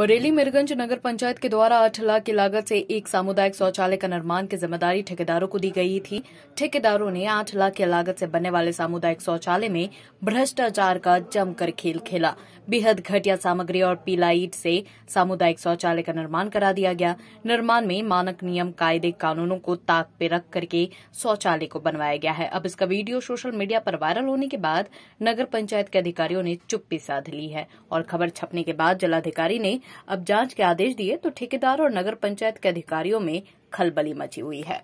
बरेली मिरगंज नगर पंचायत के द्वारा आठ लाख की लागत से एक सामुदायिक शौचालय का निर्माण की जिम्मेदारी ठेकेदारों को दी गई थी ठेकेदारों ने आठ लाख की लागत से बनने वाले सामुदायिक शौचालय में भ्रष्टाचार का जमकर खेल खेला बेहद घटिया सामग्री और पीलाइट से सामुदायिक शौचालय का निर्माण करा दिया गया निर्माण में मानक नियम कायदे कानूनों को ताक पे रख करके शौचालय को बनवाया गया है अब इसका वीडियो सोशल मीडिया पर वायरल होने के बाद नगर पंचायत के अधिकारियों ने चुप्पी साध ली है और खबर छपने के बाद जिलाधिकारी ने अब जांच के आदेश दिए तो ठेकेदार और नगर पंचायत के अधिकारियों में खलबली मची हुई है